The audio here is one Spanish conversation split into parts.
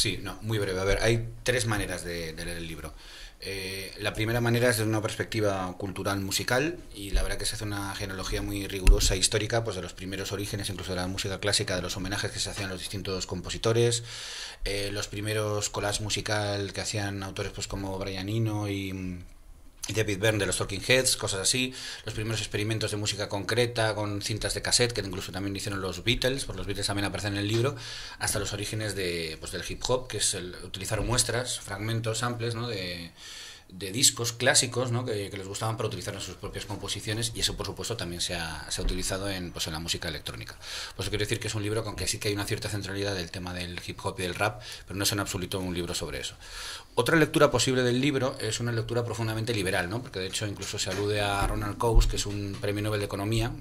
Sí, no, muy breve. A ver, hay tres maneras de, leer el libro. Eh, la primera manera es desde una perspectiva cultural musical y la verdad que se hace una genealogía muy rigurosa e histórica pues de los primeros orígenes incluso de la música clásica, de los homenajes que se hacían a los distintos compositores, eh, los primeros collages musical que hacían autores pues como Brian Eno y David Byrne de los Talking Heads, cosas así, los primeros experimentos de música concreta con cintas de cassette que incluso también hicieron los Beatles, porque los Beatles también aparecen en el libro, hasta los orígenes de, pues, del hip hop, que es el, muestras, fragmentos, samples, ¿no? de, de discos clásicos ¿no? que, les gustaban para utilizar en sus propias composiciones y eso por supuesto también se ha, utilizado en, pues, en la música electrónica. pues eso quiero decir que es un libro con que sí que hay una cierta centralidad del tema del hip hop y del rap, pero no es en absoluto un libro sobre eso. Otra lectura posible del libro es una lectura profundamente liberal, ¿no? porque de hecho incluso se alude a Ronald Coase, que es un premio Nobel de Economía,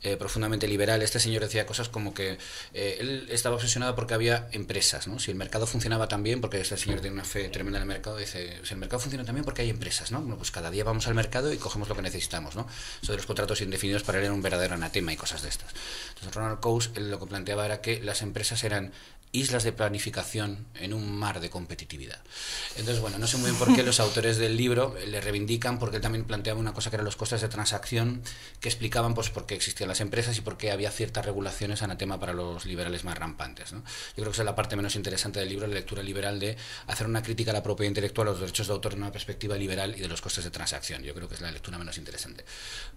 eh, profundamente liberal, este señor decía cosas como que eh, él estaba obsesionado porque había empresas, ¿no? Si el mercado funcionaba también porque este señor tiene una fe tremenda en el mercado, dice, si el mercado funciona también porque hay empresas, ¿no? pues cada día vamos al mercado y cogemos lo que necesitamos, ¿no? Eso los contratos indefinidos para él era un verdadero anatema y cosas de estas. Entonces Ronald Coase lo que planteaba era que las empresas eran islas de planificación en un mar de competitividad. Entonces, bueno, no sé muy bien por qué los autores del libro le reivindican, porque él también planteaba una cosa que eran los costes de transacción, que explicaban pues, por qué existían las empresas y por qué había ciertas regulaciones anatema para los liberales más rampantes. Yo creo que esa es la parte menos interesante del libro, la lectura liberal de hacer una crítica a la propiedad intelectual, a los derechos de autor en una perspectiva liberal y de los costes de transacción. Yo creo que es la lectura menos interesante.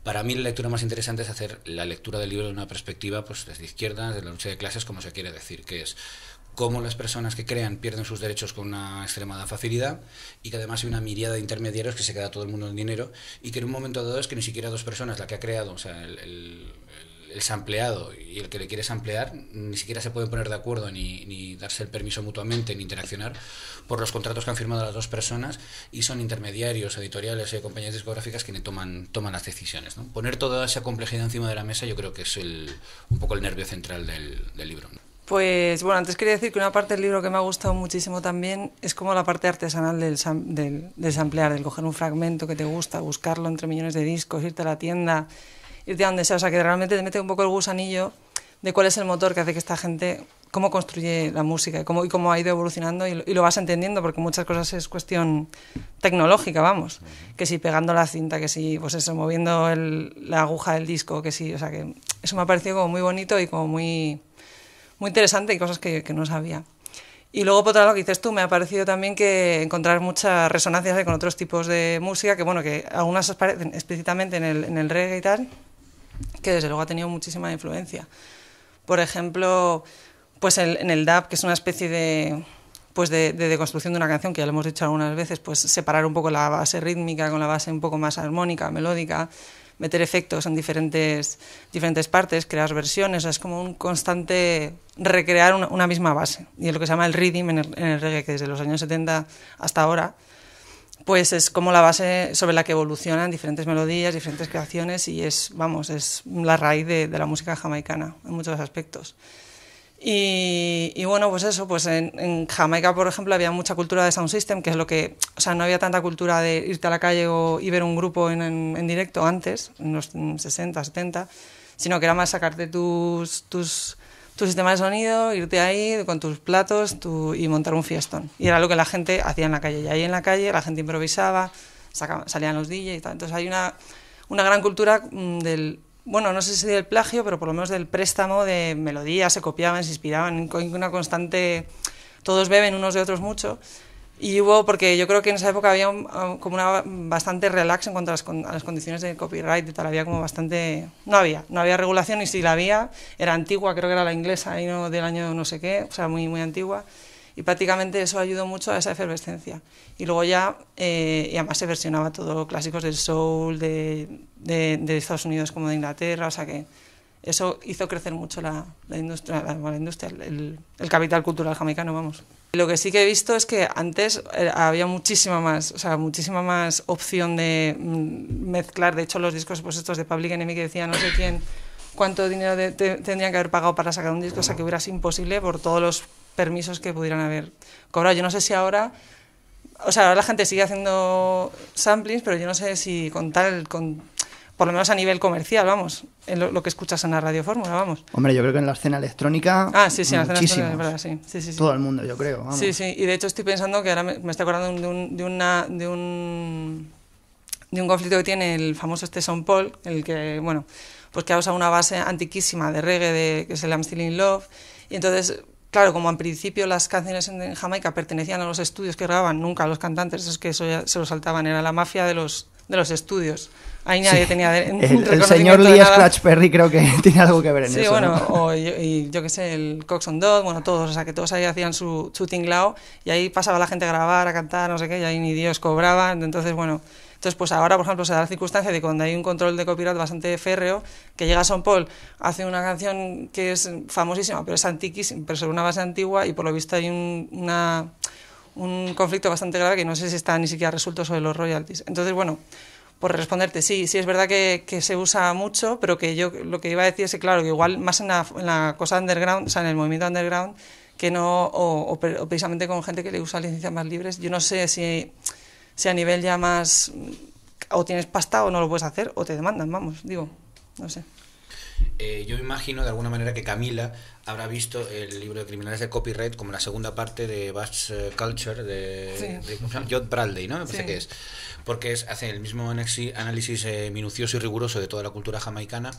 Para mí la lectura más interesante es hacer la lectura del libro de una perspectiva pues, desde izquierda, de la lucha de clases, como se quiere decir, que es cómo las personas que crean pierden sus derechos con una extremada facilidad y que además hay una mirada de intermediarios que se queda todo el mundo en dinero y que en un momento dado es que ni siquiera dos personas, la que ha creado, o sea, el, el, y el que le quiere samplear, ni siquiera se pueden poner de acuerdo ni, ni darse el permiso mutuamente ni interaccionar por los contratos que han firmado las dos personas y son intermediarios, editoriales y compañías discográficas quienes toman, toman las decisiones. ¿no? Poner toda esa complejidad encima de la mesa yo creo que es el, un poco el nervio central del, libro. Pues bueno, antes quería decir que una parte del libro que me ha gustado muchísimo también es como la parte artesanal del, sam del, del coger un fragmento que te gusta, buscarlo entre millones de discos, irte a la tienda, irte a donde sea, o sea que realmente te mete un poco el gusanillo de cuál es el motor que hace que esta gente, cómo construye la música y cómo, y cómo ha ido evolucionando y lo, vas entendiendo, porque muchas cosas es cuestión tecnológica, vamos, que si pegando la cinta, que si pues eso, moviendo la aguja del disco, que si, o sea que eso me ha parecido como muy bonito y como muy muy interesante y cosas que, no sabía. Y luego, por otro lado, lo que dices tú, me ha parecido también que encontrar muchas resonancias con otros tipos de música, que bueno, que algunas aparecen explícitamente en el, en el reggae y tal, que desde luego ha tenido muchísima influencia. Por ejemplo, pues en el DAP, que es una especie de pues de, de, deconstrucción de una canción, que ya lo hemos dicho algunas veces, pues separar un poco la base rítmica con la base un poco más armónica, melódica, meter efectos en diferentes, diferentes partes, crear versiones, es como un constante recrear una, misma base. Y es lo que se llama el rhythm en el, reggae, que desde los años 70 hasta ahora, pues es como la base sobre la que evolucionan diferentes melodías, diferentes creaciones y es, vamos, es la raíz de la música jamaicana en muchos aspectos. Y, bueno, pues eso, pues en, Jamaica, por ejemplo, había mucha cultura de sound system, que es lo que, o sea, no había tanta cultura de irte a la calle o, y ver un grupo en, en, directo antes, en los 60, 70, sino que era más sacarte tus, tus, tu sistema de sonido, irte ahí con tus platos y montar un fiestón. Y era lo que la gente hacía en la calle. Y ahí en la calle la gente improvisaba, salían los DJs y tal. Entonces hay una, una gran cultura mm, del bueno, no sé si del plagio, pero por lo menos del préstamo de melodías, se copiaban, se inspiraban, con una constante, todos beben unos de otros mucho. Y hubo, porque yo creo que en esa época había ah, como una bastante relax en cuanto a las, condiciones de copyright tal, había como bastante, no había, no había regulación y si la había, era antigua, creo que era la inglesa y no del año no sé qué, o sea, muy, muy antigua y prácticamente eso ayudó mucho a esa efervescencia. Y luego ya, eh, y además se versionaba todo, clásicos del soul, de, de, Estados Unidos como de Inglaterra, o sea que eso hizo crecer mucho la, industria, la, industria el, capital cultural jamaicano, vamos. Lo que sí que he visto es que antes eh, había muchísima más, o sea, muchísima más opción de mm, mezclar, de hecho los discos pues estos de Public Enemy que decían no sé quién cuánto dinero tendrían que haber pagado para sacar un disco, o sea que hubiera sido imposible por todos los permisos que pudieran haber cobrado. Yo no sé si ahora, o sea, ahora la gente sigue haciendo samplings, pero yo no sé si con tal, con, por lo menos a nivel comercial, vamos, en lo, que escuchas en la radio fórmula, vamos. Hombre, yo creo que en la escena electrónica. Ah, sí, sí, en la escena electrónica, sí, sí, sí, Todo el mundo, yo creo. Sí, sí, y de hecho estoy pensando que ahora me, estoy acordando de un, de una, de un de un conflicto que tiene el famoso este Son Paul, el que, bueno, pues que ha usado una base antiquísima de reggae, de, que es el I'm in Love, y entonces Claro, como en principio las canciones en Jamaica pertenecían a los estudios que grababan, nunca a los cantantes, es que eso se lo saltaban, era la mafia de los, de los estudios. Ahí nadie tenía. el, el, señor Lee Scratch Perry creo que tiene algo que ver en eso. Sí, bueno, y yo qué sé, el Cox on bueno, todos, o sea, que todos ahí hacían su, shooting tinglao y ahí pasaba la gente a grabar, a cantar, no sé qué, y ahí ni Dios cobraba, entonces, bueno. Entonces, pues ahora, por ejemplo, se da la circunstancia de cuando hay un control de copyright bastante férreo, que llega a Son Paul, hace una canción que es famosísima, pero es antiquísima, pero sobre una base antigua y por lo visto hay un, conflicto bastante grave que no sé si está ni siquiera resuelto sobre los royalties. Entonces, bueno, por responderte, sí, sí es verdad que, se usa mucho, pero que yo lo que iba a decir es que, claro, que igual más en la, cosa underground, o sea, en el movimiento underground, que no, o, precisamente con gente que le usa licencias más libres, yo no sé si si a nivel ya más o tienes pasta o no lo puedes hacer o te demandan, vamos, digo, no sé. Eh, yo imagino de alguna manera que Camila habrá visto el libro de Criminales de Copyright como la segunda parte de Batch eh, Culture de, sí. Bradley, ¿no? Me parece que es. Porque es, hace el mismo análisis eh, minucioso y riguroso de toda la cultura jamaicana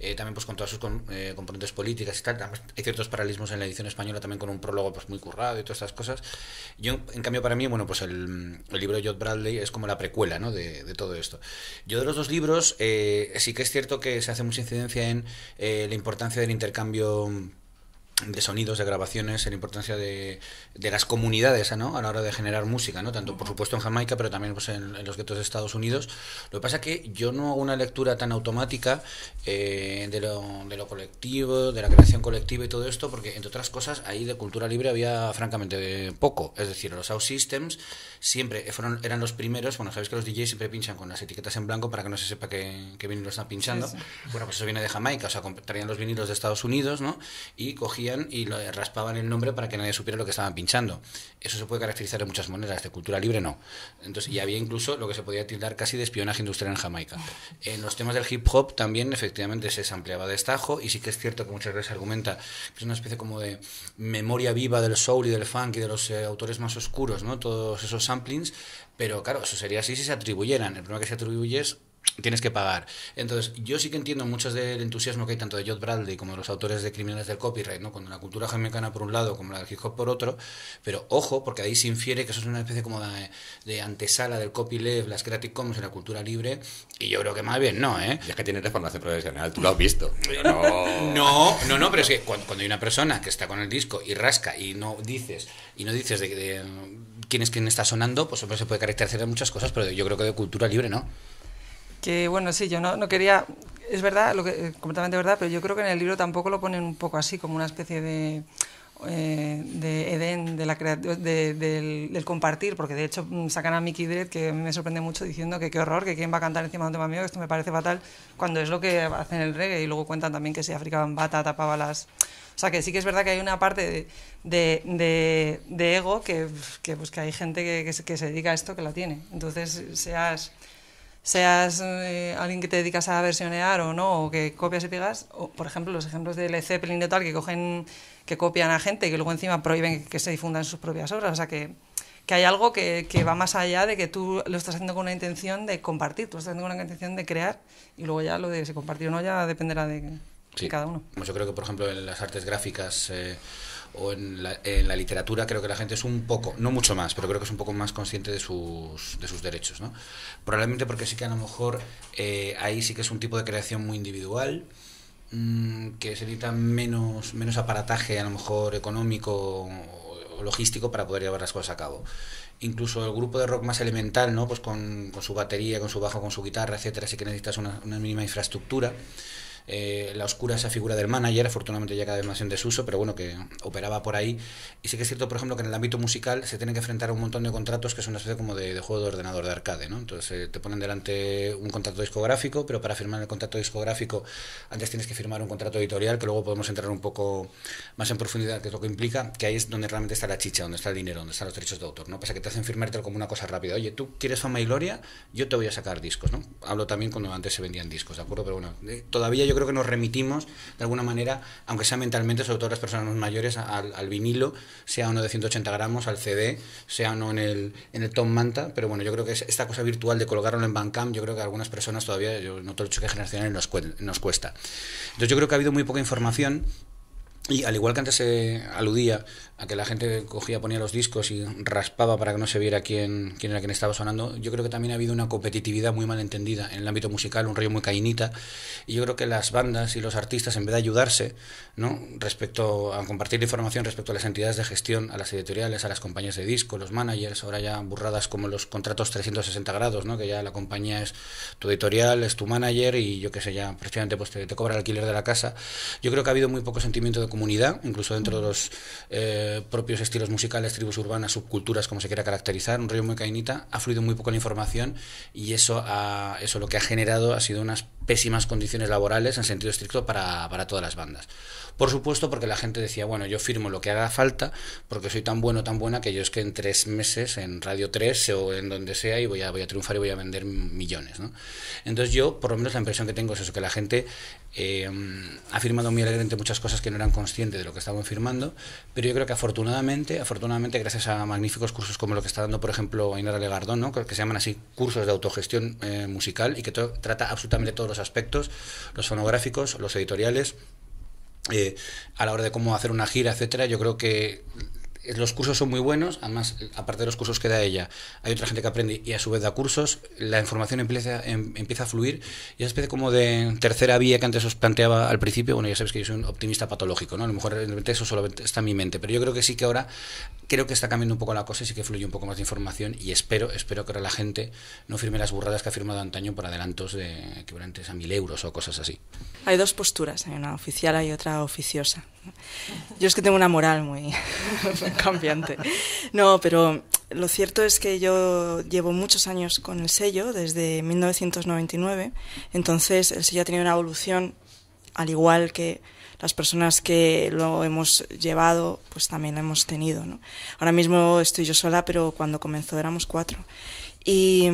eh, también pues con todas sus eh, componentes políticas y tal. hay ciertos paralismos en la edición española también con un prólogo pues muy currado y todas estas cosas. Yo, en cambio, para mí, bueno, pues el, libro de Jod Bradley es como la precuela ¿no? de, todo esto. Yo de los dos libros, eh, sí que es cierto que se hace mucha incidencia en la importancia del intercambio de sonidos, de grabaciones, la importancia de, de las comunidades ¿no? a la hora de generar música, ¿no? tanto por supuesto en Jamaica, pero también pues, en, los guetos de Estados Unidos. Lo que pasa es que yo no hago una lectura tan automática eh, de, lo, de, colectivo, de la creación colectiva y todo esto, porque entre otras cosas ahí de cultura libre había francamente poco. Es decir, los House Systems siempre fueron, eran los primeros, bueno, sabéis que los DJs siempre pinchan con las etiquetas en blanco para que no se sepa qué vinilo están pinchando. Bueno, pues eso viene de Jamaica, o sea, traían los vinilos de Estados Unidos, ¿no? Y cogían y lo, eh, raspaban el nombre para que nadie supiera lo que estaban pinchando. Eso se puede caracterizar de muchas maneras, de cultura libre no. Entonces, y había incluso lo que se podía tildar casi de espionaje industrial en Jamaica. En los temas del hip hop también efectivamente se ampliaba de estajo y sí que es cierto que muchas veces argumenta que es una especie como de memoria viva del soul y del funk y de los eh, autores más oscuros, ¿no? Todos esos pero claro, eso sería así si se atribuyeran. El problema que se atribuyes, tienes que pagar. Entonces, yo sí que entiendo mucho del entusiasmo que hay tanto de Jod Bradley como de los autores de Criminales del Copyright, ¿no? Cuando la cultura jamecana por un lado, como la del hip por otro, pero ojo, porque ahí se infiere que eso es una especie como de, antesala del copyleft, las creative commons y la cultura libre, y yo creo que más bien no, ¿eh? es que tienes formación profesional, tú lo has visto. No... no, no, no, pero es que cuando, hay una persona que está con el disco y rasca y no dices, y no dices de, de quién es quien está sonando, pues hombre, se puede caracterizar de muchas cosas, pero yo creo que de cultura libre, ¿no? Que bueno, sí, yo no, no quería. Es verdad, lo que, eh, completamente verdad, pero yo creo que en el libro tampoco lo ponen un poco así, como una especie de eh, de Eden, de la de, del, compartir, porque de hecho mm, sacan a Mickey Dredd, que me sorprende mucho, diciendo que qué horror, que quién va a cantar encima de un tema mío, que esto me parece fatal, cuando es lo que hacen el reggae. Y luego cuentan también que si África Bambata tapaba las. O sea, que sí que es verdad que hay una parte de, ego que, que, pues, hay gente que, se, que se dedica a esto que la tiene. Entonces, seas seas eh, alguien que te dedicas a versionear o no, o que copias y pegas, o, por ejemplo, los ejemplos del Zeppelin y tal, que cogen, que copian a gente y que luego encima prohíben que se difundan sus propias obras, o sea que, que hay algo que, va más allá de que tú lo estás haciendo con una intención de compartir, tú lo estás haciendo con una intención de crear y luego ya lo de si compartir o no ya dependerá de, cada uno. Pues yo creo que, por ejemplo, en las artes gráficas... Eh, o en la, literatura creo que la gente es un poco, no mucho más, pero creo que es un poco más consciente de sus, de sus derechos. ¿no? Probablemente porque sí que a lo mejor eh, ahí sí que es un tipo de creación muy individual, mm, que se necesita menos, menos aparataje a lo mejor económico o logístico para poder llevar las cosas a cabo. Incluso el grupo de rock más elemental, ¿no? pues con, con su batería, con su bajo, con su guitarra, etcétera, sí que necesitas una, una mínima infraestructura. Eh, la oscura esa figura del manager, afortunadamente ya cada vez más en desuso, pero bueno, que operaba por ahí. Y sí que es cierto, por ejemplo, que en el ámbito musical se tienen que enfrentar a un montón de contratos que son una especie como de, juego de ordenador de arcade, ¿no? Entonces eh, te ponen delante un contrato discográfico, pero para firmar el contrato discográfico antes tienes que firmar un contrato editorial, que luego podemos entrar un poco más en profundidad, que es lo que implica, que ahí es donde realmente está la chicha, donde está el dinero, donde están los derechos de autor, ¿no? Pasa que te hacen firmártelo como una cosa rápida. Oye, tú quieres fama y gloria, yo te voy a sacar discos, ¿no? Hablo también cuando antes se vendían discos, ¿de acuerdo? Pero bueno, eh, todavía yo yo creo que nos remitimos de alguna manera, aunque sea mentalmente, sobre todo las personas mayores, al, vinilo, sea uno de 180 gramos, al CD, sea uno en el, en el Tom Manta, pero bueno, yo creo que esta cosa virtual de colocarlo en bancam yo creo que algunas personas todavía, yo noto el choque generacional nos, nos cuesta. Entonces yo creo que ha habido muy poca información y al igual que antes se aludía a que la gente cogía, ponía los discos y raspaba para que no se viera quién, quién era quien estaba sonando, yo creo que también ha habido una competitividad muy mal entendida en el ámbito musical, un rollo muy cainita, y yo creo que las bandas y los artistas, en vez de ayudarse, ¿no? respecto a compartir información respecto a las entidades de gestión, a las editoriales, a las compañías de disco, los managers, ahora ya burradas como los contratos 360 grados, ¿no? que ya la compañía es tu editorial, es tu manager, y yo qué sé, ya prácticamente pues te, te cobra el alquiler de la casa, yo creo que ha habido muy poco sentimiento de comunidad, incluso dentro de los eh, propios estilos musicales, tribus urbanas, subculturas, como se quiera caracterizar, un río muy cainita, ha fluido muy poco la información y eso, eso lo que ha generado ha sido unas pésimas condiciones laborales en sentido estricto para, para todas las bandas. Por supuesto, porque la gente decía, bueno, yo firmo lo que haga falta, porque soy tan bueno, tan buena, que yo es que en tres meses, en Radio 3 o en donde sea, y voy a, voy a triunfar y voy a vender millones. ¿no? Entonces yo, por lo menos, la impresión que tengo es eso, que la gente eh, ha firmado muy alegremente muchas cosas que no eran conscientes de lo que estaban firmando, pero yo creo que afortunadamente, afortunadamente gracias a magníficos cursos como lo que está dando, por ejemplo, Inara Legardón, ¿no? que se llaman así cursos de autogestión eh, musical y que trata absolutamente todos los aspectos, los fonográficos, los editoriales, eh, a la hora de cómo hacer una gira, etcétera, yo creo que los cursos son muy buenos, además, aparte de los cursos que da ella, hay otra gente que aprende y a su vez da cursos, la información empieza, em, empieza a fluir y es especie como de tercera vía que antes os planteaba al principio, bueno, ya sabes que yo soy un optimista patológico, ¿no? A lo mejor eso solo está en mi mente, pero yo creo que sí que ahora, creo que está cambiando un poco la cosa y sí que fluye un poco más de información y espero, espero que ahora la gente no firme las burradas que ha firmado antaño por adelantos de equivalentes a mil euros o cosas así. Hay dos posturas, hay ¿eh? una oficial y otra oficiosa. Yo es que tengo una moral muy... cambiante. No, pero lo cierto es que yo llevo muchos años con el sello, desde 1999, entonces el sello ha tenido una evolución, al igual que las personas que lo hemos llevado, pues también lo hemos tenido. Ahora mismo estoy yo sola, pero cuando comenzó éramos cuatro. y,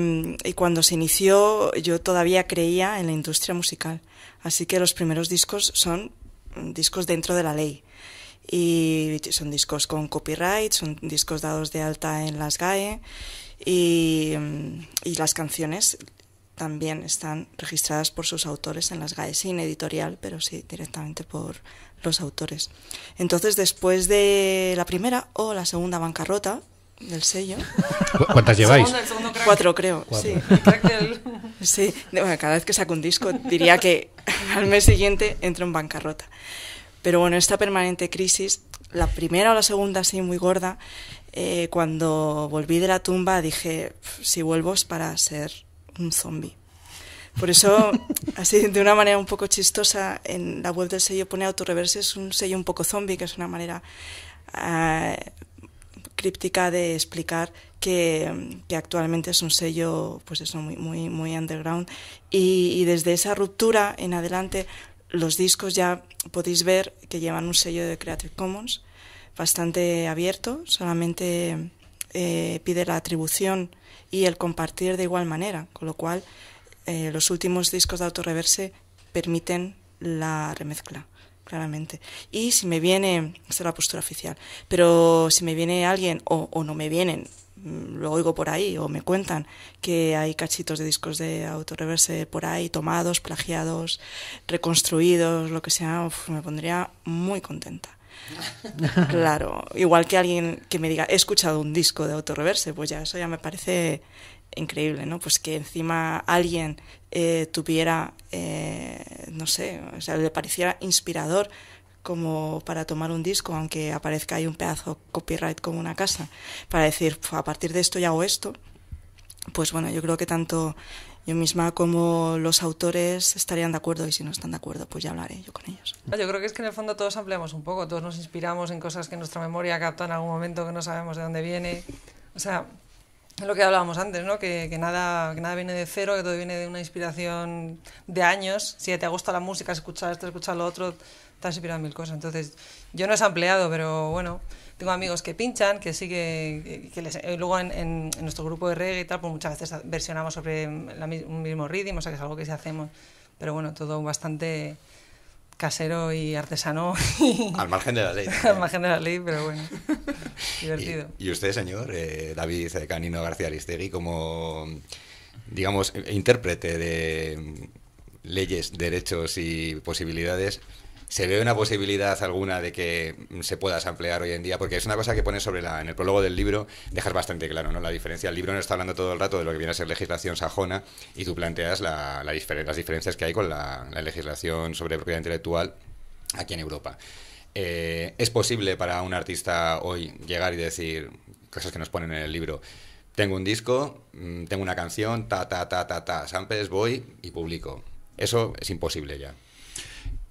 cuando se inició yo todavía creía en la industria musical, así que los primeros discos son discos dentro de la ley y son discos con copyright, son discos dados de alta en las GAE mm, y, las canciones también están registradas por sus autores en las GAE, sin editorial, pero sí directamente por los autores. Entonces, después de la primera o la segunda bancarrota, del sello. ¿Cuántas lleváis? Cuatro, creo. Sí. cada vez que saco un disco diría que al mes siguiente entro en bancarrota. Pero bueno, esta permanente crisis, la primera o la segunda sí muy gorda, eh, cuando volví de la tumba dije, si vuelvo es para ser un zombie. Por eso, así de una manera un poco chistosa, en la web del sello pone autorreverse, es un sello un poco zombie, que es una manera ah, críptica de explicar que, actualmente es un sello pues eso, muy, muy, muy underground. y desde esa ruptura en adelante los discos ya podéis ver que llevan un sello de Creative Commons bastante abierto, solamente eh, pide la atribución y el compartir de igual manera, con lo cual eh, los últimos discos de autorreverse permiten la remezcla, claramente. Y si me viene, esta es la postura oficial, pero si me viene alguien o, o no me vienen lo oigo por ahí o me cuentan que hay cachitos de discos de autorreverse por ahí, tomados, plagiados, reconstruidos, lo que sea, me pondría muy contenta. claro, igual que alguien que me diga, he escuchado un disco de autorreverse, pues ya eso ya me parece increíble, ¿no? Pues que encima alguien eh, tuviera, eh, no sé, o sea, le pareciera inspirador como para tomar un disco, aunque aparezca ahí un pedazo copyright como una casa, para decir, a partir de esto ya hago esto, pues bueno, yo creo que tanto yo misma como los autores estarían de acuerdo y si no están de acuerdo, pues ya hablaré yo con ellos. Yo creo que es que en el fondo todos ampliamos un poco, todos nos inspiramos en cosas que nuestra memoria capta en algún momento que no sabemos de dónde viene. O sea, es lo que hablábamos antes, ¿no? Que, que, nada, nada viene de cero, que todo viene de una inspiración de años. Si te gusta la música, has escuchado esto, has escuchado lo otro, te inspirado mil cosas. Entonces, yo no he empleado pero bueno, tengo amigos que pinchan, que sí que, les, eh, luego en, nuestro grupo de reggae y tal, pues muchas veces versionamos sobre la, un mismo ritmo, o sea que es algo que sí hacemos, pero bueno, todo bastante casero y artesano. al margen de la ley. al margen de la ley, pero bueno, divertido. Y, usted, señor, eh, David eh, Canino García Aristegui, como, digamos, intérprete de leyes, derechos y posibilidades, ¿Se ve una posibilidad alguna de que se pueda ampliar hoy en día? Porque es una cosa que pones sobre la, en el prólogo del libro, dejas bastante claro, ¿no? La diferencia. El libro no está hablando todo el rato de lo que viene a ser legislación sajona y tú planteas las diferencias que hay con la, legislación sobre propiedad intelectual aquí en Europa. Eh, ¿Es posible para un artista hoy llegar y decir cosas que nos ponen en el libro? Tengo un disco, mm, tengo una canción, ta, ta, ta, ta, ta, samples, voy y publico. Eso es imposible ya.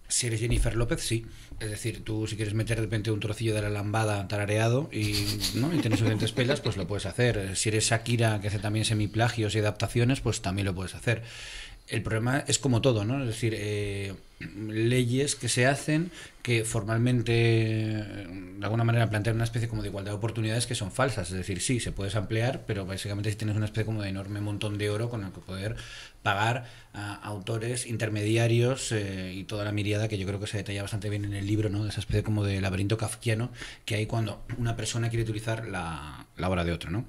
Si eres Jennifer López, sí. Es decir, tú si quieres meter de repente un trocillo de la lambada tarareado y, ¿no? tienes suficientes pelas, pues lo puedes hacer. Si eres Shakira, que hace también semiplagios y adaptaciones, pues también lo puedes hacer. El problema es como todo, ¿no? Es decir, eh, leyes que se hacen que formalmente de alguna manera plantean una especie como de igualdad de oportunidades que son falsas. Es decir, sí, se puedes ampliar, pero básicamente si tienes una especie como de enorme montón de oro con el que poder pagar a autores, intermediarios eh, y toda la miriada que yo creo que se detalla bastante bien en el libro, ¿no? De esa especie como de laberinto kafkiano que hay cuando una persona quiere utilizar la, obra de otro, ¿no?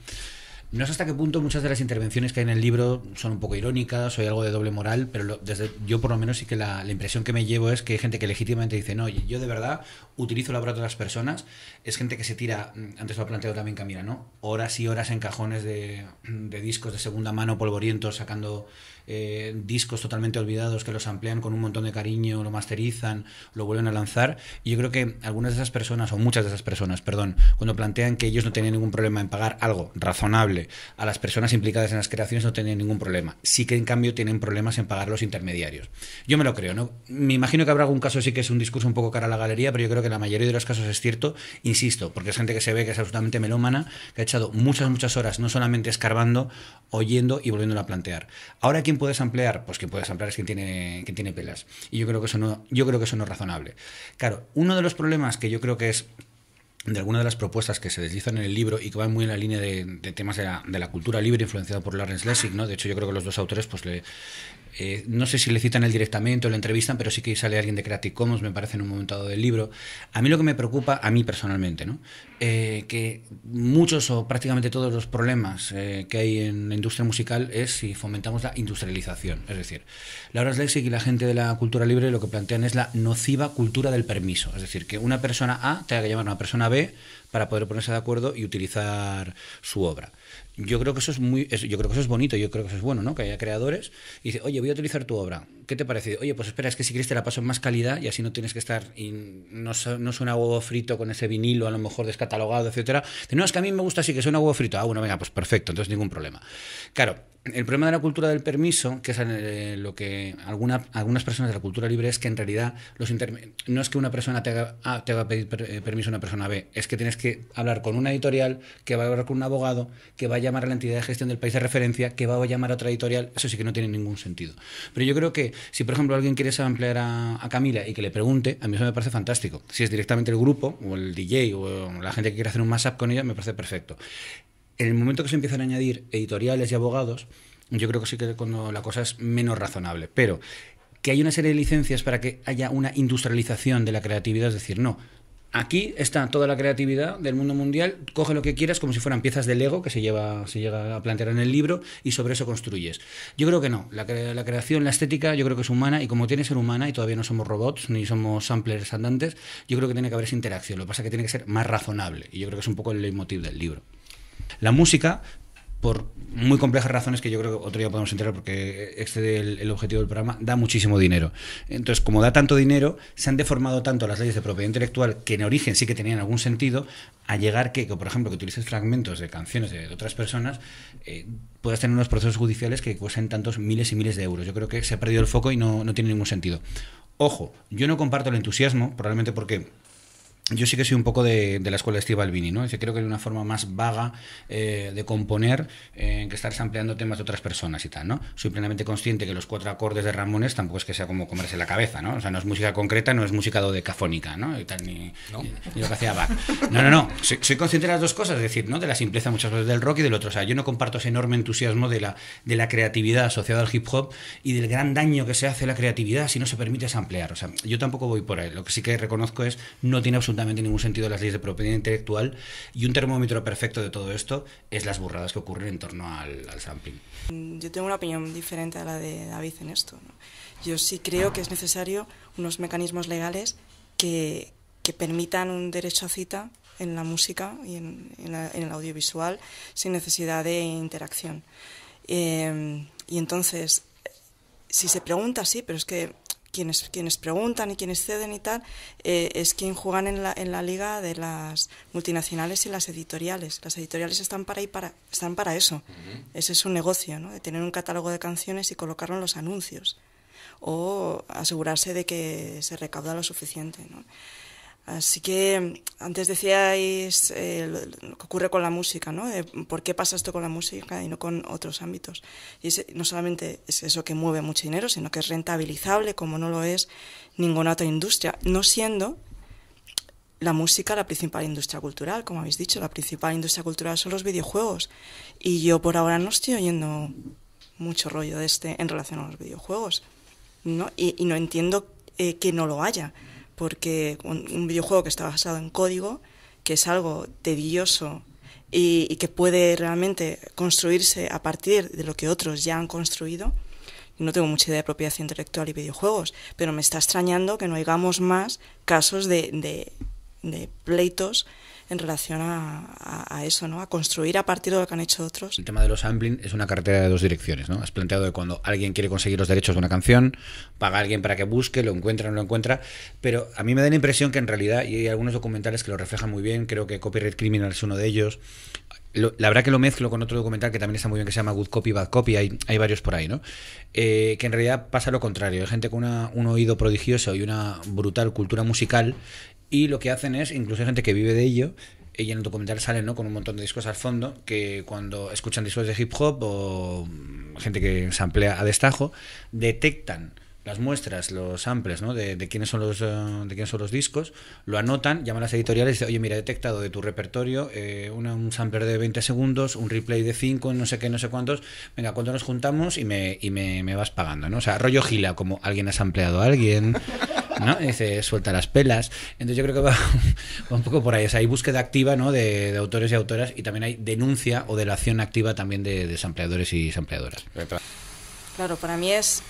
No sé hasta qué punto muchas de las intervenciones que hay en el libro son un poco irónicas o hay algo de doble moral, pero desde, yo por lo menos sí que la, impresión que me llevo es que hay gente que legítimamente dice, no, yo de verdad utilizo la obra de las personas, es gente que se tira, mm, antes lo ha planteado también Camila, ¿no? Horas y horas en cajones de, de discos de segunda mano polvorientos sacando eh, discos totalmente olvidados que los amplían con un montón de cariño, lo masterizan, lo vuelven a lanzar. Y yo creo que algunas de esas personas, o muchas de esas personas, perdón, cuando plantean que ellos no tienen ningún problema en pagar algo razonable a las personas implicadas en las creaciones, no tienen ningún problema. Sí que en cambio tienen problemas en pagar los intermediarios. Yo me lo creo, ¿no? Me imagino que habrá algún caso sí que es un discurso un poco cara a la galería, pero yo creo que la mayoría de los casos es cierto, insisto, porque es gente que se ve que es absolutamente melómana, que ha echado muchas, muchas horas no solamente escarbando, oyendo y volviéndolo a plantear. Ahora, ¿quién puedes ampliar? Pues quien puedes ampliar es quien tiene, quien tiene pelas. Y yo creo, que eso no, yo creo que eso no es razonable. Claro, uno de los problemas que yo creo que es de alguna de las propuestas que se deslizan en el libro y que van muy en la línea de, temas de la, cultura libre influenciada por Lawrence Lessig, ¿no? De hecho, yo creo que los dos autores pues le, eh, no sé si le citan el directamente o la entrevistan, pero sí que sale alguien de Creative Commons, me parece, en un momento dado del libro. A mí lo que me preocupa, a mí personalmente, ¿no? Eh, que muchos o prácticamente todos los problemas eh, que hay en la industria musical es si fomentamos la industrialización. Es decir, Laura Slexig y la gente de la cultura libre lo que plantean es la nociva cultura del permiso. Es decir, que una persona A tenga que llamar a una persona B para poder ponerse de acuerdo y utilizar su obra. Yo creo que eso es muy, yo creo que eso es bonito, yo creo que eso es bueno, ¿no? Que haya creadores y dice, oye, voy a utilizar tu obra. ¿Qué te parece? Oye, pues espera, es que si quieres te la paso en más calidad y así no tienes que estar no, no suena huevo frito con ese vinilo a lo mejor descatalogado, etcétera. No, es que a mí me gusta así que suena huevo frito. Ah, bueno, venga, pues perfecto, entonces ningún problema. Claro, el problema de la cultura del permiso, que es eh, lo que algunas personas de la cultura libre es que en realidad no es que una persona te haga, ah, pedir eh, permiso a una persona B, es que tienes que hablar con una editorial, que va a hablar con un abogado, que va a llamar a la entidad de gestión del país de referencia, que va a llamar a otra editorial, eso sí que no tiene ningún sentido. Pero yo creo que si, por ejemplo, alguien quiere ampliar a, a Camila y que le pregunte, a mí eso me parece fantástico. Si es directamente el grupo o el DJ o la gente que quiere hacer un mashup con ella, me parece perfecto. En el momento que se empiezan a añadir editoriales y abogados, yo creo que sí que cuando la cosa es menos razonable. Pero que hay una serie de licencias para que haya una industrialización de la creatividad, es decir, no. Aquí está toda la creatividad del mundo mundial, coge lo que quieras como si fueran piezas de Lego que se, lleva, llega a plantear en el libro y sobre eso construyes. Yo creo que no, la, creación, la estética, yo creo que es humana y como tiene que ser humana y todavía no somos robots ni somos samplers andantes, yo creo que tiene que haber esa interacción. Lo que pasa es que tiene que ser más razonable y yo creo que es un poco el leitmotiv del libro. La música, por muy complejas razones que yo creo que otro día podemos enterar porque excede el, objetivo del programa, da muchísimo dinero. Entonces, como da tanto dinero, se han deformado tanto las leyes de propiedad intelectual, que en origen sí que tenían algún sentido, a llegar que, por ejemplo, que utilices fragmentos de canciones de, otras personas, eh, puedas tener unos procesos judiciales que cuesten tantos miles y miles de euros. Yo creo que se ha perdido el foco y no, no tiene ningún sentido. Ojo, yo no comparto el entusiasmo, probablemente porque yo sí que soy un poco de, la escuela de Steve Albini, ¿no? decir, creo que hay una forma más vaga eh, de componer en eh, que estar ampliando temas de otras personas y tal, ¿no? Soy plenamente consciente que los cuatro acordes de Ramones tampoco es que sea como comerse la cabeza, ¿no? O sea, no es música concreta, no es música dodecafónica, ¿no? Y tal, ni, lo que hacía Bach. No, no, no. Soy, consciente de las dos cosas, es decir, ¿no? De la simpleza muchas veces del rock y del otro. O sea, yo no comparto ese enorme entusiasmo de la, de la creatividad asociada al hip hop y del gran daño que se hace a la creatividad si no se permite ampliar. O sea, yo tampoco voy por ahí. Lo que sí que reconozco es no tiene absolutamente en ningún sentido las leyes de propiedad intelectual y un termómetro perfecto de todo esto es las burradas que ocurren en torno al, al sampling. Yo tengo una opinión diferente a la de David en esto. Yo sí creo que es necesario unos mecanismos legales que, que permitan un derecho a cita en la música y en, en, el audiovisual sin necesidad de interacción. Eh, y entonces, si se pregunta, sí, pero es que quienes, quienes preguntan y quienes ceden y tal, eh, es quien juegan en la, en la liga de las multinacionales y las editoriales. Las editoriales están para, para, están para eso. Ese es un negocio, ¿no? de tener un catálogo de canciones y colocarlo en los anuncios o asegurarse de que se recauda lo suficiente. ¿no? Así que antes decíais eh, lo, que ocurre con la música, ¿no? Eh, ¿Por qué pasa esto con la música y no con otros ámbitos? Y no solamente es eso que mueve mucho dinero, sino que es rentabilizable como no lo es ninguna otra industria, no siendo la música la principal industria cultural, como habéis dicho, la principal industria cultural son los videojuegos. Y yo por ahora no estoy oyendo mucho rollo de este en relación a los videojuegos, ¿no? Y, y no entiendo eh, que no lo haya porque un, videojuego que está basado en código, que es algo tedioso y, que puede realmente construirse a partir de lo que otros ya han construido, no tengo mucha idea de propiedad intelectual y videojuegos, pero me está extrañando que no oigamos más casos de, de, de pleitos en relación a, eso, ¿no? A construir a partir de lo que han hecho otros. El tema de los sampling es una carretera de dos direcciones, ¿no? Has planteado que cuando alguien quiere conseguir los derechos de una canción, paga a alguien para que busque, lo encuentra, o no lo encuentra, pero a mí me da la impresión que en realidad, y hay algunos documentales que lo reflejan muy bien, creo que Copyright Criminal es uno de ellos, la verdad que lo mezclo con otro documental que también está muy bien que se llama Good Copy, Bad Copy, hay, hay varios por ahí, ¿no? Eh, que en realidad pasa lo contrario, hay gente con un oído prodigioso y una brutal cultura musical y lo que hacen es, incluso hay gente que vive de ello, ella en el documental sale ¿no? con un montón de discos al fondo que cuando escuchan discos de hip hop o mm, gente que se amplía a destajo, detectan las muestras, los samples, De, quiénes son los, eh, de quiénes son los discos, lo anotan, llaman a las editoriales y dicen, oye, mira, he detectado de tu repertorio eh, un sampler de 20 segundos, un replay de 5, no sé qué, no sé cuántos, venga, cuando nos juntamos? Y me, y me vas pagando, ¿no? O sea, rollo gila, como alguien ha sampleado a alguien... ¿no? Dice, suelta las pelas. Entonces yo creo que va, un poco por ahí. hay búsqueda activa ¿no? de, autores y autoras y también hay denuncia o delación activa también de, desempleadores y desempleadoras Claro, para mí es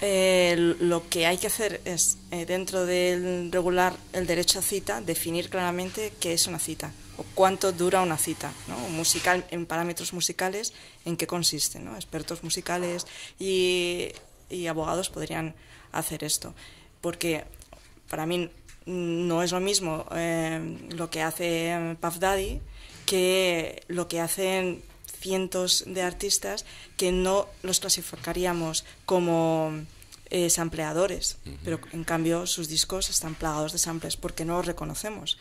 eh, lo que hay que hacer es, eh, dentro del regular el derecho a cita, definir claramente qué es una cita o cuánto dura una cita, musical, en parámetros musicales, en qué consiste. ¿no? Expertos musicales y, y abogados podrían hacer esto porque para mí no es lo mismo eh, lo que hace Puff Daddy que lo que hacen cientos de artistas que no los clasificaríamos como eh, sampleadores, pero en cambio sus discos están plagados de samples porque no los reconocemos.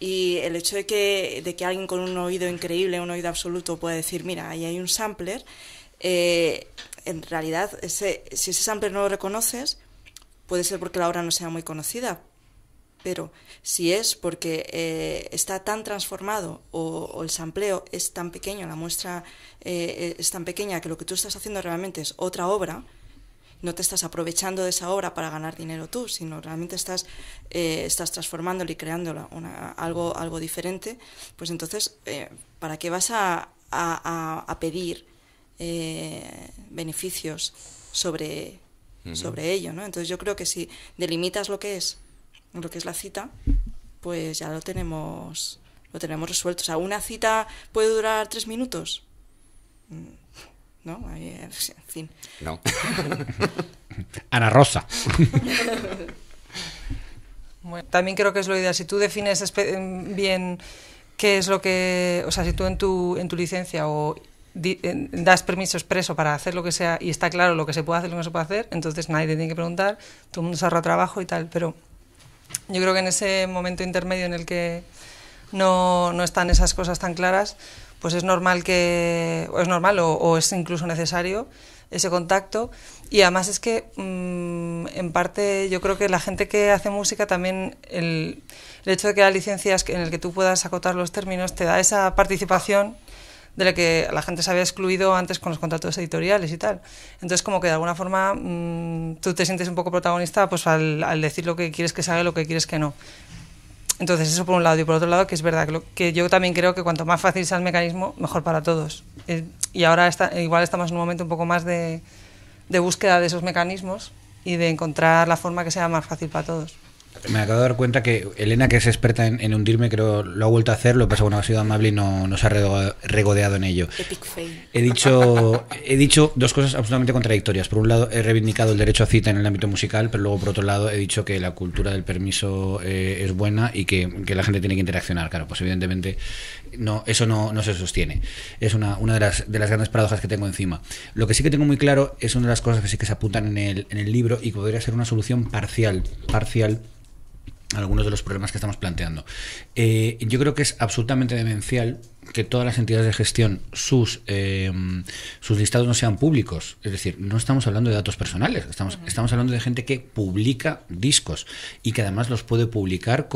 Y el hecho de que, alguien con un oído increíble, un oído absoluto, pueda decir, mira, ahí hay un sampler, eh, en realidad si ese sampler no lo reconoces, Puede ser porque la obra no sea muy conocida, pero si es porque eh, está tan transformado o, el sampleo es tan pequeño, la muestra eh, eh, es tan pequeña que lo que tú estás haciendo realmente es otra obra, no te estás aprovechando de esa obra para ganar dinero tú, sino realmente estás, estás transformándola y creándola algo, algo diferente, pues entonces, ¿para qué vas a, a pedir beneficios sobre sobre ello, ¿no? Entonces yo creo que si delimitas lo que es, lo que es la cita, pues ya lo tenemos, lo tenemos resuelto. O sea, una cita puede durar tres minutos. Mm, ¿No? Eh, en fin. No. Ana Rosa. Bueno, también creo que es lo ideal. Si tú defines bien qué es lo que, o sea, si tú en tu, en tu licencia o eh, das permiso expreso para hacer lo que sea y está claro lo que se puede hacer y lo que no se puede hacer, entonces nadie te tiene que preguntar, todo el mundo se ahorra trabajo y tal, pero yo creo que en ese momento intermedio en el que no, no están esas cosas tan claras, pues es normal que, o es normal o, es incluso necesario ese contacto. Y además es que, mm, en parte, yo creo que la gente que hace música también, el, hecho de que la licencias en el que tú puedas acotar los términos, te da esa participación de la que la gente se había excluido antes con los contratos editoriales y tal. Entonces, como que de alguna forma mm, tú te sientes un poco protagonista pues al, decir lo que quieres que salga y lo que quieres que no. Entonces, eso por un lado. Y por otro lado, que es verdad que, yo también creo que cuanto más fácil sea el mecanismo, mejor para todos. Eh, y ahora igual estamos en un momento un poco más de búsqueda de esos mecanismos y de encontrar la forma que sea más fácil para todos. Me acabo de dar cuenta que Elena, que es experta en, hundirme, creo lo ha vuelto a hacer, lo pasa bueno, ha sido amable y no, no se ha regodeado en ello. He dicho, he dicho dos cosas absolutamente contradictorias. Por un lado, he reivindicado el derecho a cita en el ámbito musical, pero luego, por otro lado, he dicho que la cultura del permiso eh, es buena y que, la gente tiene que interaccionar. Claro, pues evidentemente no, eso no, se sostiene. Es una, una de, las, de las grandes paradojas que tengo encima. Lo que sí que tengo muy claro es una de las cosas que sí que se apuntan en el, en el libro y que podría ser una solución parcial, parcial algunos de los problemas que estamos planteando. Eh, yo creo que es absolutamente demencial que todas las entidades de gestión sus, eh, sus listados no sean públicos. Es decir, no estamos hablando de datos personales, estamos, estamos hablando de gente que publica discos y que además los puede publicar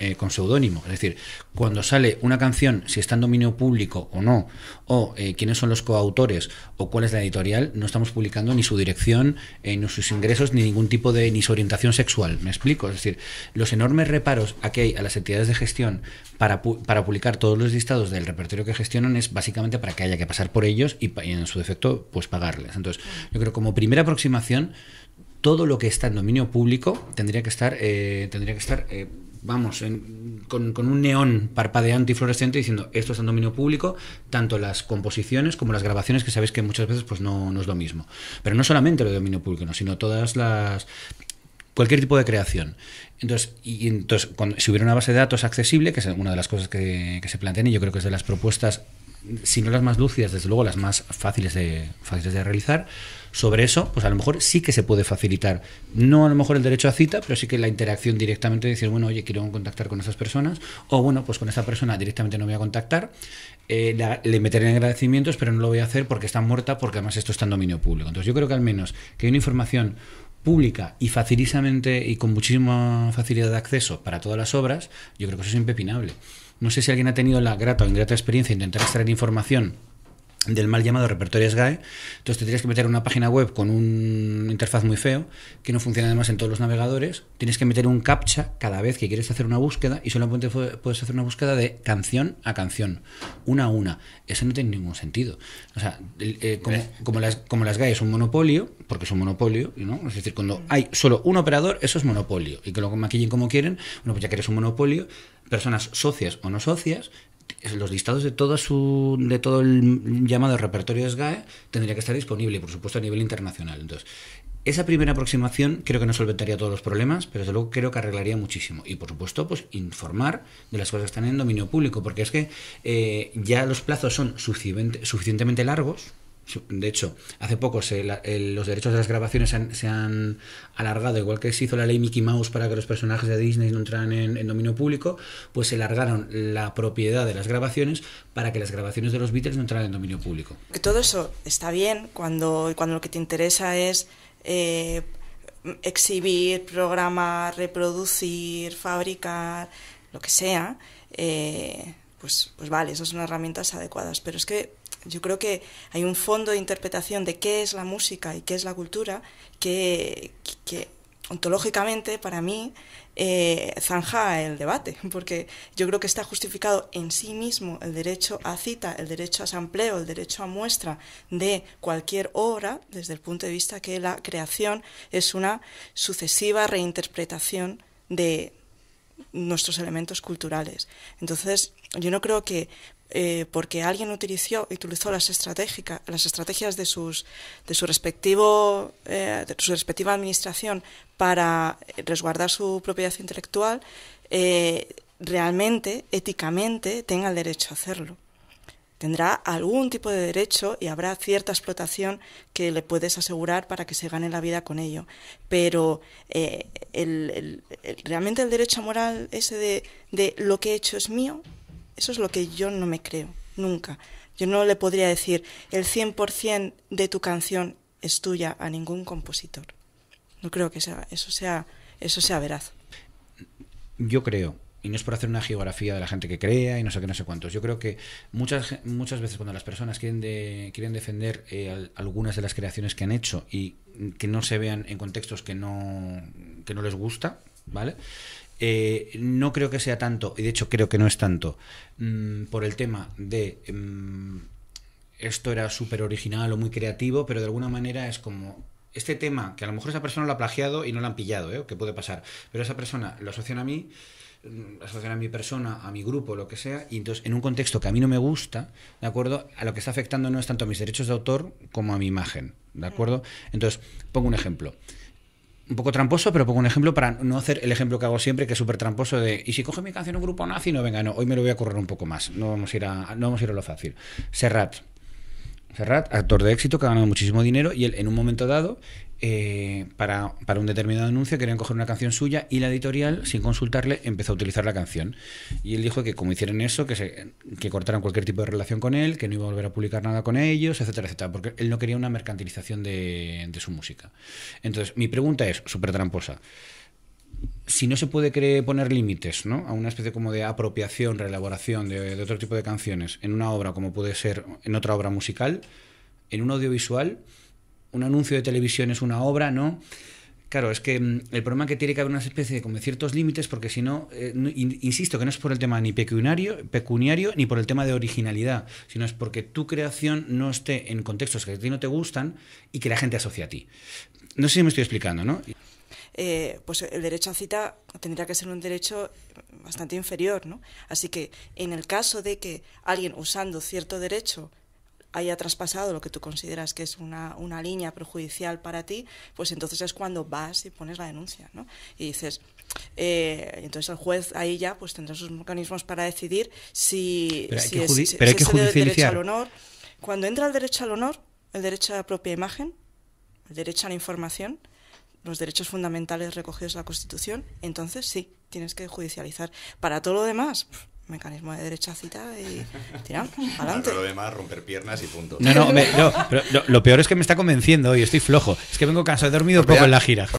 eh, con, seudónimo. Es decir, cuando sale una canción, si está en dominio público o no, o quiénes son los coautores o cuál es la editorial, no estamos publicando ni su dirección, ni sus ingresos, ni ningún tipo de, ni su orientación sexual. ¿Me explico? Es decir, los enormes reparos a que hay a las entidades de gestión para, publicar todos los listados del repertorio que gestionan es básicamente para que haya que pasar por ellos y, en su defecto pues pagarles. Entonces, yo creo como primera aproximación, todo lo que está en dominio público tendría que estar, eh, tendría que estar eh, vamos, con, un neón parpadeante y fluorescente diciendo esto está en dominio público, tanto las composiciones como las grabaciones, que sabéis que muchas veces pues no, es lo mismo. Pero no solamente lo de dominio público, sino todas las cualquier tipo de creación. Entonces, y entonces si hubiera una base de datos accesible, que es una de las cosas que, se plantean, y yo creo que es de las propuestas, si no las más lúcidas, desde luego las más fáciles de, fáciles de realizar, sobre eso, pues a lo mejor sí que se puede facilitar. No a lo mejor el derecho a cita, pero sí que la interacción directamente, decir, bueno, oye, quiero contactar con esas personas, o bueno, pues con esa persona directamente no voy a contactar, eh, le meteré en agradecimientos, pero no lo voy a hacer porque está muerta, porque además esto está en dominio público. Entonces yo creo que al menos que hay una información pública y y con muchísima facilidad de acceso para todas las obras, yo creo que eso es impepinable. No sé si alguien ha tenido la grata o ingrata experiencia de intentar extraer información del mal llamado repertorio SGAE. Entonces te tienes que meter una página web con un interfaz muy feo, que no funciona además en todos los navegadores. Tienes que meter un captcha cada vez que quieres hacer una búsqueda y solamente puedes hacer una búsqueda de canción a canción, una a una. Eso no tiene ningún sentido. O sea, eh, como, las, como las GAE es un monopolio, porque es un monopolio, Es decir, cuando hay solo un operador, eso es monopolio. Y que lo maquillen como quieren, bueno, pues ya que eres un monopolio, personas socias o no socias, los listados de todo, su, de todo el llamado repertorio de SGAE tendría que estar disponible, por supuesto, a nivel internacional. Entonces, esa primera aproximación creo que no solventaría todos los problemas, pero desde luego creo que arreglaría muchísimo. Y por supuesto, pues informar de las cosas que están en dominio público, porque es que eh, ya los plazos son suficientemente largos, de hecho, hace poco se, los derechos de las grabaciones se han, alargado, igual que se hizo la ley Mickey Mouse para que los personajes de Disney no entraran en, dominio público, pues se alargaron la propiedad de las grabaciones para que las grabaciones de los Beatles no entraran en dominio público. Que todo eso está bien cuando, cuando lo que te interesa es eh, exhibir, programar, reproducir, fabricar, lo que sea. Eh, pues, pues vale, esas son herramientas adecuadas, pero es que yo creo que hay un fondo de interpretación de qué es la música y qué es la cultura que, ontológicamente para mí eh, zanja el debate, porque yo creo que está justificado en sí mismo el derecho a cita, el derecho a sampleo, el derecho a muestra de cualquier obra, desde el punto de vista que la creación es una sucesiva reinterpretación de nuestros elementos culturales. Entonces, yo no creo que eh, porque alguien utilizó, utilizó las, las estrategias de, sus, de, su respectivo, eh, su respectiva administración para resguardar su propiedad intelectual, eh, realmente, éticamente, tenga el derecho a hacerlo. Tendrá algún tipo de derecho y habrá cierta explotación que le puedes asegurar para que se gane la vida con ello. Pero realmente el derecho moral ese de lo que he hecho es mío, eso es lo que yo no me creo, nunca. Yo no le podría decir el 100% de tu canción es tuya a ningún compositor. No creo que sea, eso, sea, eso sea veraz. Yo creo, y no es por hacer una geografía de la gente que crea y no sé qué, no sé cuántos. Yo creo que muchas, muchas veces cuando las personas quieren, quieren defender eh, algunas de las creaciones que han hecho y que no se vean en contextos que no, que no les gusta, ¿vale? Eh, no creo que sea tanto, y de hecho creo que no es tanto, mm, por el tema de mm, esto era súper original o muy creativo, pero de alguna manera es como este tema, que a lo mejor esa persona lo ha plagiado y no lo han pillado, ¿eh? que puede pasar, pero esa persona lo asocian a mí, mm, lo asocian a mi persona, a mi grupo, lo que sea, y entonces en un contexto que a mí no me gusta, ¿de acuerdo? A lo que está afectando no es tanto a mis derechos de autor como a mi imagen, ¿de acuerdo? Entonces, pongo un ejemplo un poco tramposo, pero pongo un ejemplo para no hacer el ejemplo que hago siempre, que es súper tramposo de, y si coge mi canción un grupo nazi, no, venga, no, hoy me lo voy a correr un poco más, no vamos a ir a, no vamos a, lo fácil. Serrat. Serrat, actor de éxito que ha ganado muchísimo dinero y él en un momento dado eh, para, un determinado anuncio querían coger una canción suya y la editorial, sin consultarle, empezó a utilizar la canción. Y él dijo que como hicieran eso, que, cortaran cualquier tipo de relación con él, que no iba a volver a publicar nada con ellos, etcétera, etcétera, porque él no quería una mercantilización de, su música. Entonces, mi pregunta es, súper tramposa, si no se puede poner límites a una especie como de apropiación, reelaboración de otro tipo de canciones en una obra como puede ser en otra obra musical, en un audiovisual un anuncio de televisión es una obra, ¿no? Claro, es que mm, el problema es que tiene que haber una especie de como ciertos límites, porque si no, eh, insisto que no es por el tema ni pecuniario, pecuniario ni por el tema de originalidad, sino es porque tu creación no esté en contextos que a ti no te gustan y que la gente asocia a ti. No sé si me estoy explicando, ¿no? Eh, pues el derecho a cita tendría que ser un derecho bastante inferior, ¿no? Así que en el caso de que alguien usando cierto derecho haya traspasado lo que tú consideras que es una, una línea perjudicial para ti, pues entonces es cuando vas y pones la denuncia, ¿no? Y dices, eh, entonces el juez ahí ya pues tendrá sus mecanismos para decidir si, es, derecho al honor. Cuando entra el derecho al honor, el derecho a la propia imagen, el derecho a la información, los derechos fundamentales recogidos en la Constitución, entonces sí, tienes que judicializar. Para todo lo demás, mecanismo de derecha cita y tiramos adelante. Pero lo demás, romper piernas y punto. No, no, lo, peor es que me está convenciendo hoy, estoy flojo. Es que vengo cansado, he dormido poco en la gira.